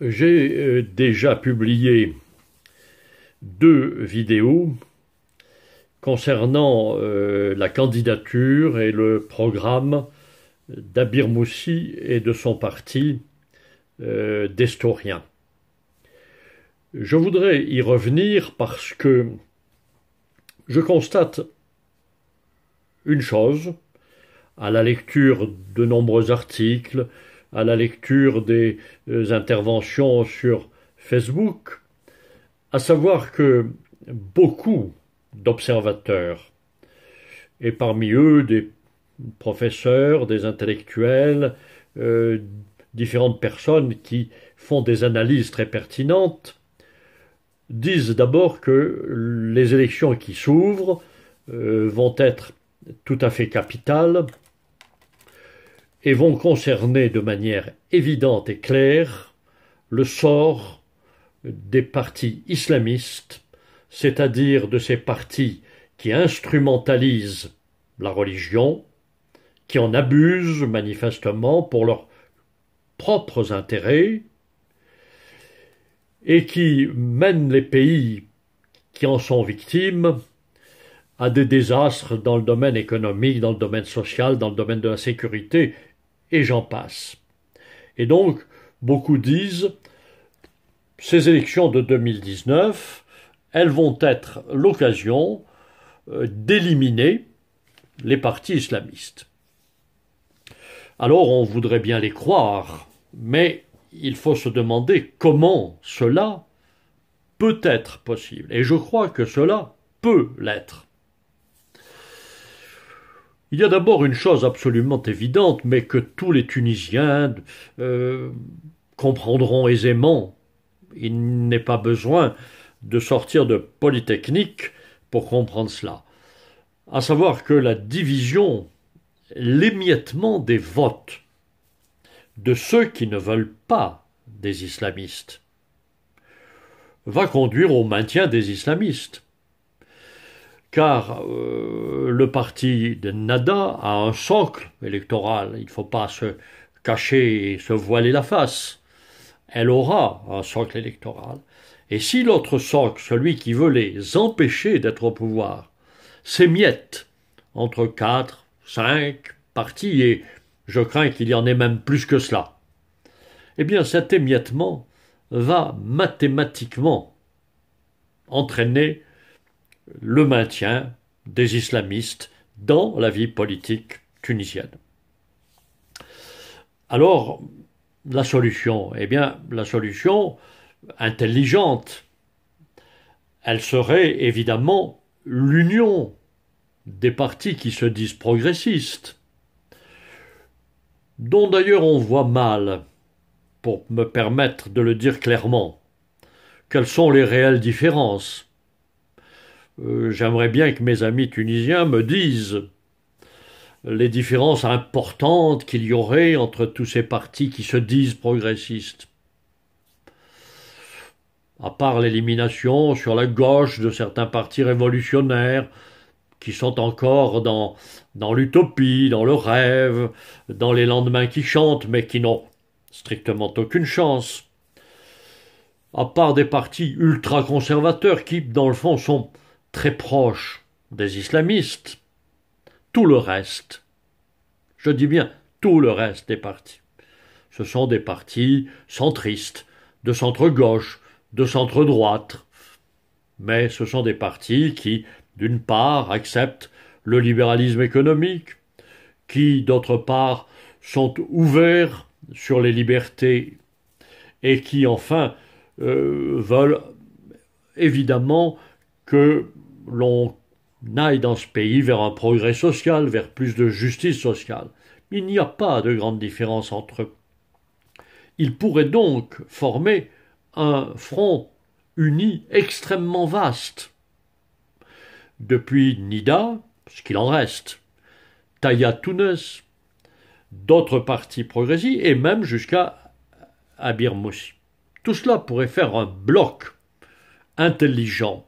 J'ai euh, déjà publié deux vidéos concernant euh, la candidature et le programme d'Abir Moussi et de son parti euh, Je voudrais y revenir parce que je constate une chose à la lecture de nombreux articles, à la lecture des euh, interventions sur Facebook, à savoir que beaucoup d'observateurs, et parmi eux des professeurs, des intellectuels, euh, différentes personnes qui font des analyses très pertinentes, disent d'abord que les élections qui s'ouvrent euh, vont être tout à fait capitales et vont concerner de manière évidente et claire le sort des partis islamistes, c'est-à-dire de ces partis qui instrumentalisent la religion, qui en abusent manifestement pour leurs propres intérêts, et qui mènent les pays qui en sont victimes à des désastres dans le domaine économique, dans le domaine social, dans le domaine de la sécurité et j'en passe. Et donc, beaucoup disent, ces élections de 2019, elles vont être l'occasion euh, d'éliminer les partis islamistes. Alors on voudrait bien les croire, mais il faut se demander comment cela peut être possible. Et je crois que cela peut l'être. Il y a d'abord une chose absolument évidente, mais que tous les Tunisiens euh, comprendront aisément. Il n'est pas besoin de sortir de Polytechnique pour comprendre cela. À savoir que la division, l'émiettement des votes de ceux qui ne veulent pas des islamistes va conduire au maintien des islamistes car euh, le parti de Nada a un socle électoral, il ne faut pas se cacher et se voiler la face. Elle aura un socle électoral. Et si l'autre socle, celui qui veut les empêcher d'être au pouvoir, s'émiette entre quatre, cinq partis, et je crains qu'il y en ait même plus que cela, eh bien cet émiettement va mathématiquement entraîner le maintien des islamistes dans la vie politique tunisienne. Alors, la solution, eh bien, la solution intelligente, elle serait évidemment l'union des partis qui se disent progressistes, dont d'ailleurs on voit mal, pour me permettre de le dire clairement, quelles sont les réelles différences. Euh, j'aimerais bien que mes amis tunisiens me disent les différences importantes qu'il y aurait entre tous ces partis qui se disent progressistes. À part l'élimination sur la gauche de certains partis révolutionnaires qui sont encore dans l'utopie, dans le rêve, dans les lendemains qui chantent, mais qui n'ont strictement aucune chance. À part des partis ultra-conservateurs qui, dans le fond, sont très proches des islamistes, tout le reste, je dis bien tout le reste des partis, ce sont des partis centristes, de centre-gauche, de centre-droite, mais ce sont des partis qui, d'une part, acceptent le libéralisme économique, qui, d'autre part, sont ouverts sur les libertés et qui, enfin, euh, veulent évidemment que l'on aille dans ce pays vers un progrès social, vers plus de justice sociale. Il n'y a pas de grande différence entre eux. Ils pourraient donc former un front uni extrêmement vaste. Depuis Nida, ce qu'il en reste, Taya d'autres partis progressistes et même jusqu'à Abir Moussi. Tout cela pourrait faire un bloc intelligent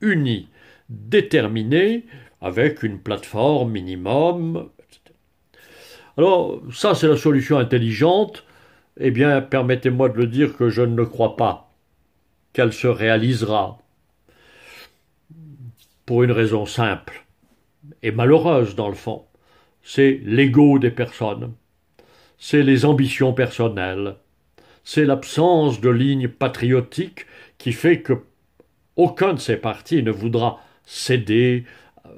unie, déterminée, avec une plateforme minimum. Etc. Alors, ça, c'est la solution intelligente. Eh bien, permettez-moi de le dire que je ne crois pas qu'elle se réalisera. Pour une raison simple et malheureuse, dans le fond. C'est l'ego des personnes. C'est les ambitions personnelles. C'est l'absence de ligne patriotique qui fait que aucun de ces partis ne voudra céder euh,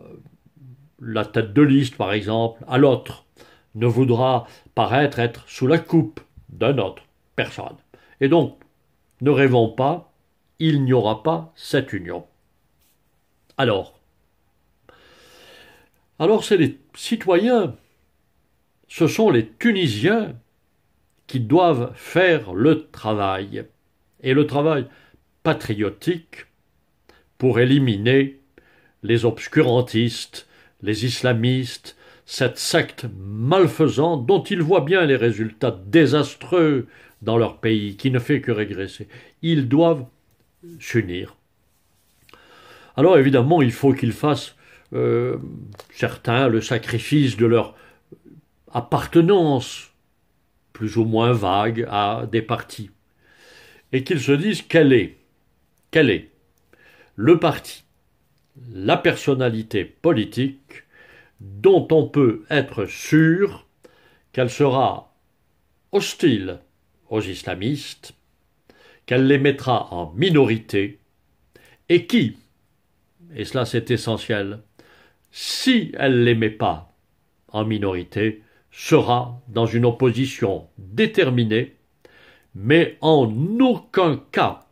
la tête de liste, par exemple, à l'autre, ne voudra paraître être sous la coupe d'un autre, personne. Et donc, ne rêvons pas, il n'y aura pas cette union. Alors, alors c'est les citoyens, ce sont les Tunisiens qui doivent faire le travail, et le travail patriotique pour éliminer les obscurantistes, les islamistes, cette secte malfaisante dont ils voient bien les résultats désastreux dans leur pays, qui ne fait que régresser. Ils doivent s'unir. Alors évidemment, il faut qu'ils fassent, euh, certains, le sacrifice de leur appartenance, plus ou moins vague, à des partis, et qu'ils se disent quelle est, quelle est le parti, la personnalité politique dont on peut être sûr qu'elle sera hostile aux islamistes, qu'elle les mettra en minorité, et qui, et cela c'est essentiel, si elle ne les met pas en minorité, sera dans une opposition déterminée, mais en aucun cas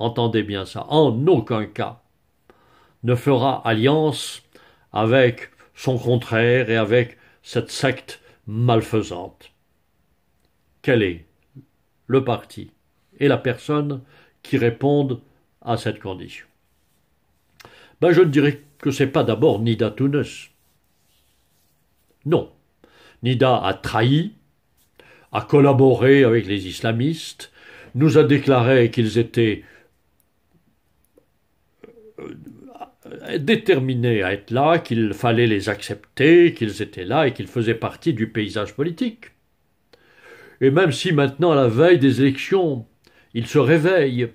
entendez bien ça, en aucun cas ne fera alliance avec son contraire et avec cette secte malfaisante. Quel est le parti et la personne qui répondent à cette condition ben, Je ne dirais que ce n'est pas d'abord Nida Tounes. Non. Nida a trahi, a collaboré avec les islamistes, nous a déclaré qu'ils étaient euh, déterminés à être là, qu'il fallait les accepter, qu'ils étaient là et qu'ils faisaient partie du paysage politique. Et même si maintenant, à la veille des élections, ils se réveillent,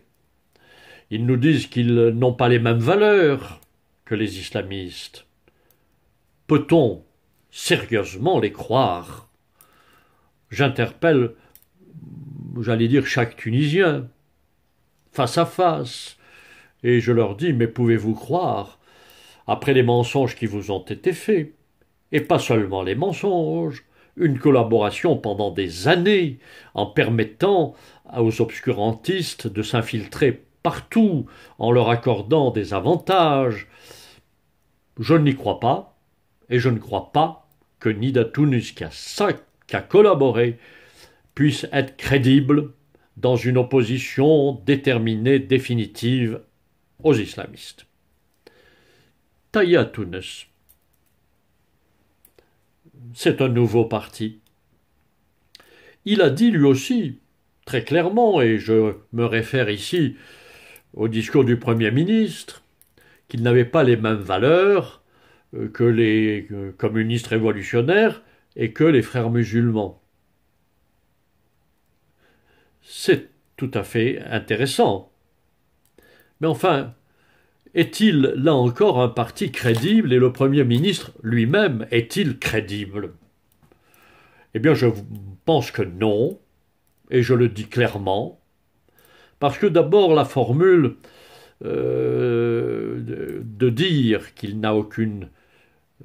ils nous disent qu'ils n'ont pas les mêmes valeurs que les islamistes, peut-on sérieusement les croire J'interpelle, j'allais dire, chaque Tunisien, face à face, et je leur dis Mais pouvez-vous croire, après les mensonges qui vous ont été faits, et pas seulement les mensonges, une collaboration pendant des années en permettant aux obscurantistes de s'infiltrer partout en leur accordant des avantages. Je n'y crois pas, et je ne crois pas que ni Tunis, qui a collaboré, puisse être crédible dans une opposition déterminée, définitive aux islamistes. Taïa Tunis. C'est un nouveau parti. Il a dit lui aussi, très clairement, et je me réfère ici au discours du Premier ministre, qu'il n'avait pas les mêmes valeurs euh, que les euh, communistes révolutionnaires et que les frères musulmans. C'est tout à fait intéressant. Mais enfin, est-il là encore un parti crédible et le Premier ministre lui-même est-il crédible Eh bien, je pense que non, et je le dis clairement, parce que d'abord la formule euh, de dire qu'il n'a aucune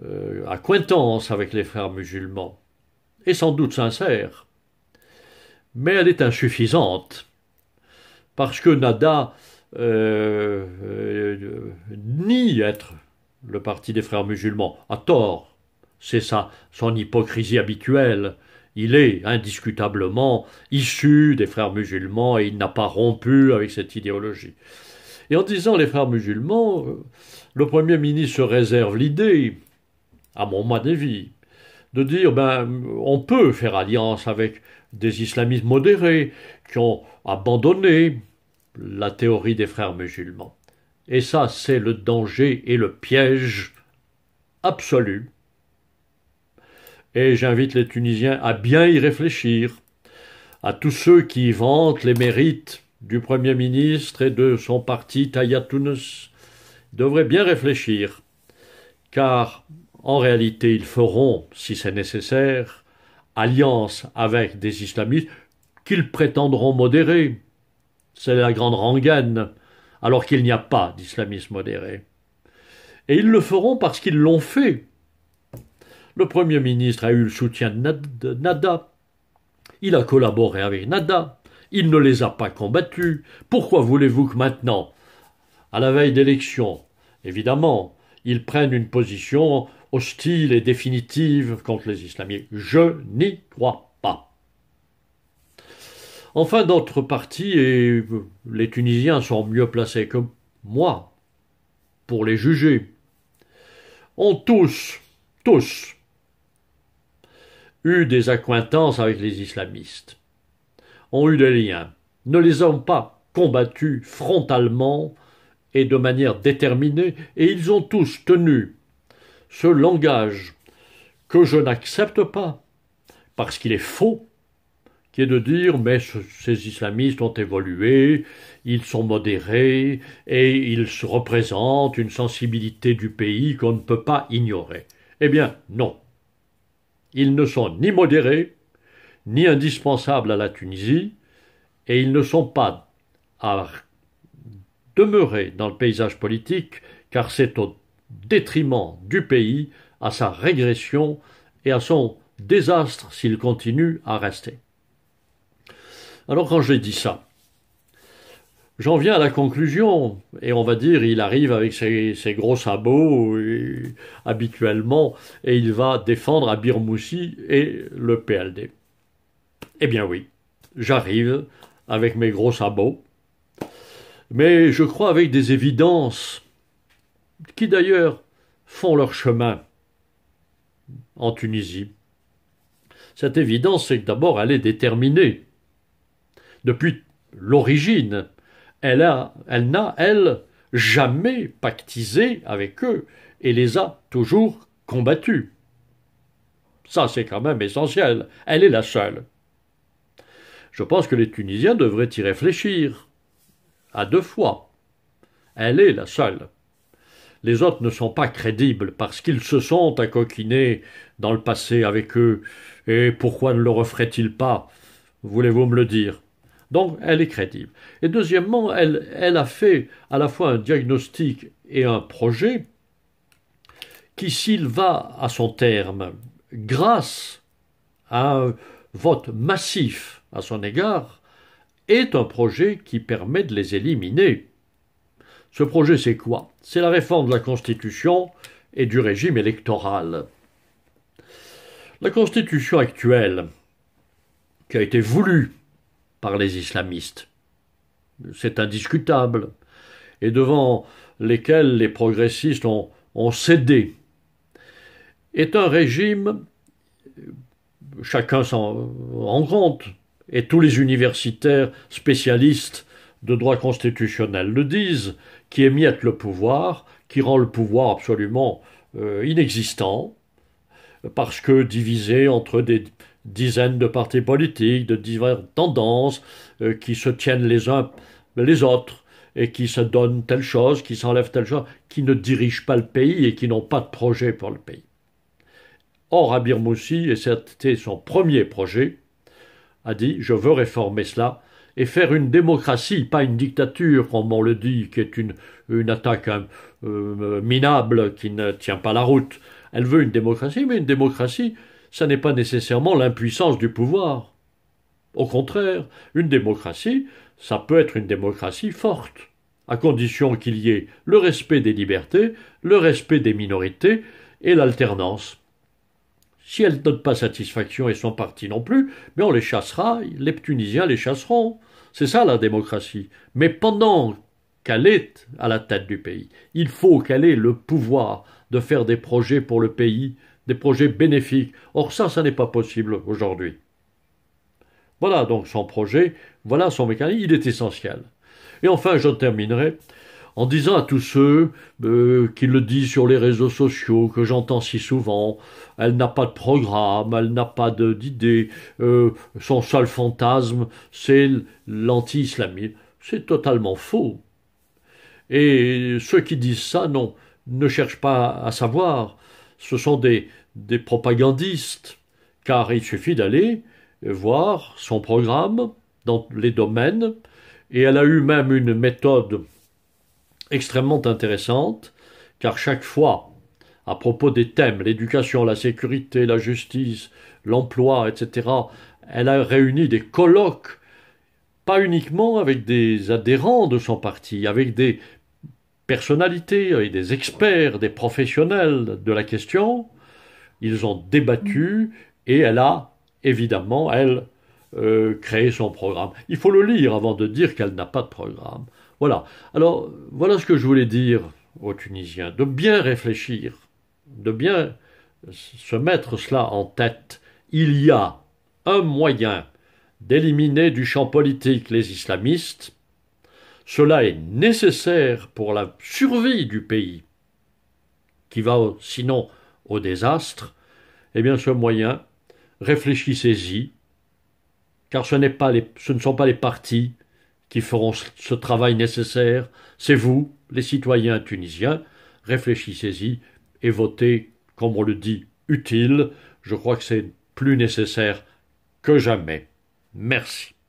euh, acquaintance avec les frères musulmans est sans doute sincère, mais elle est insuffisante, parce que Nada euh, euh, ni être le parti des frères musulmans, à tort. C'est ça son hypocrisie habituelle. Il est indiscutablement issu des frères musulmans et il n'a pas rompu avec cette idéologie. Et en disant les frères musulmans, euh, le Premier ministre se réserve l'idée, à mon avis, de dire ben on peut faire alliance avec des islamistes modérés qui ont abandonné la théorie des frères musulmans. Et ça, c'est le danger et le piège absolu. Et j'invite les Tunisiens à bien y réfléchir, à tous ceux qui vantent les mérites du Premier ministre et de son parti Tayatounes devraient bien réfléchir, car en réalité ils feront, si c'est nécessaire, alliance avec des islamistes qu'ils prétendront modérer, c'est la grande rengaine, alors qu'il n'y a pas d'islamisme modéré. Et ils le feront parce qu'ils l'ont fait. Le Premier ministre a eu le soutien de Nada. Il a collaboré avec Nada. Il ne les a pas combattus. Pourquoi voulez-vous que maintenant, à la veille d'élections, évidemment, ils prennent une position hostile et définitive contre les islamiques Je n'y crois Enfin, d'autres partis, et euh, les Tunisiens sont mieux placés que moi pour les juger, ont tous, tous, eu des accointances avec les islamistes, ont eu des liens, ne les ont pas combattus frontalement et de manière déterminée, et ils ont tous tenu ce langage que je n'accepte pas, parce qu'il est faux, qui est de dire mais ces islamistes ont évolué, ils sont modérés et ils représentent une sensibilité du pays qu'on ne peut pas ignorer. Eh bien, non. Ils ne sont ni modérés, ni indispensables à la Tunisie, et ils ne sont pas à demeurer dans le paysage politique, car c'est au détriment du pays, à sa régression et à son désastre s'il continue à rester. Alors quand j'ai dit ça, j'en viens à la conclusion, et on va dire, il arrive avec ses, gros sabots habituellement, et il va défendre à Moussi et le PLD. Eh bien oui, j'arrive avec mes gros sabots, mais je crois avec des évidences qui d'ailleurs font leur chemin en Tunisie. Cette évidence, c'est que d'abord elle est déterminée. Depuis l'origine, elle n'a, elle, elle, jamais pactisé avec eux et les a toujours combattus. Ça, c'est quand même essentiel. Elle est la seule. Je pense que les Tunisiens devraient y réfléchir. À deux fois. Elle est la seule. Les autres ne sont pas crédibles parce qu'ils se sont accoquinés dans le passé avec eux. Et pourquoi ne le referait ils pas Voulez-vous me le dire donc, elle est crédible. Et deuxièmement, elle, a fait à la fois un diagnostic et un projet qui, s'il va à son terme, grâce à un vote massif à son égard, est un projet qui permet de les éliminer. Ce projet, c'est quoi C'est la réforme de la Constitution et du régime électoral. La Constitution actuelle, qui a été voulue par les islamistes. C'est indiscutable, et devant lesquels les progressistes ont, cédé, est un régime, chacun s'en rend compte, et tous les universitaires spécialistes de droit constitutionnel le disent, qui émiette le pouvoir, qui rend le pouvoir absolument euh, inexistant, parce que divisé entre des, dizaines de partis politiques de diverses tendances euh, qui se tiennent les uns les autres et qui se donnent telle chose, qui s'enlèvent telle chose, qui ne dirigent pas le pays et qui n'ont pas de projet pour le pays. Or, Abir Moussi, et c'était son premier projet, a dit Je veux réformer cela et faire une démocratie, pas une dictature, comme on le dit, qui est une, une attaque euh, minable, qui ne tient pas la route. Elle veut une démocratie, mais une démocratie ça n'est pas nécessairement l'impuissance du pouvoir. Au contraire, une démocratie, ça peut être une démocratie forte, à condition qu'il y ait le respect des libertés, le respect des minorités et l'alternance. Si elles ne donnent pas satisfaction et sont parti non plus, mais on les chassera, les Tunisiens les chasseront. C'est ça la démocratie. Mais pendant qu'elle est à la tête du pays, il faut qu'elle ait le pouvoir de faire des projets pour le pays, des projets bénéfiques. Or ça, ça n'est pas possible aujourd'hui. Voilà donc son projet, voilà son mécanisme, il est essentiel. Et enfin, je terminerai en disant à tous ceux euh, qui le disent sur les réseaux sociaux, que j'entends si souvent, elle n'a pas de programme, elle n'a pas d'idée, euh, son seul fantasme, c'est l'anti-islamisme. C'est totalement faux. Et ceux qui disent ça, non, ne cherchent pas à savoir ce sont des, propagandistes, car il suffit d'aller voir son programme dans les domaines, et elle a eu même une méthode extrêmement intéressante, car chaque fois, à propos des thèmes, l'éducation, la sécurité, la justice, l'emploi, etc., elle a réuni des colloques, pas uniquement avec des adhérents de son parti, avec des personnalités et des experts, des professionnels de la question. Ils ont débattu et elle a, évidemment, elle, euh, créé son programme. Il faut le lire avant de dire qu'elle n'a pas de programme. Voilà. Alors, voilà ce que je voulais dire aux Tunisiens, de bien réfléchir, de bien se mettre cela en tête. Il y a un moyen d'éliminer du champ politique les islamistes, cela est nécessaire pour la survie du pays, qui va sinon au désastre. Eh bien, ce moyen, réfléchissez-y, car ce, pas les, ce ne sont pas les partis qui feront ce travail nécessaire, c'est vous, les citoyens tunisiens, réfléchissez-y et votez, comme on le dit, utile. Je crois que c'est plus nécessaire que jamais. Merci.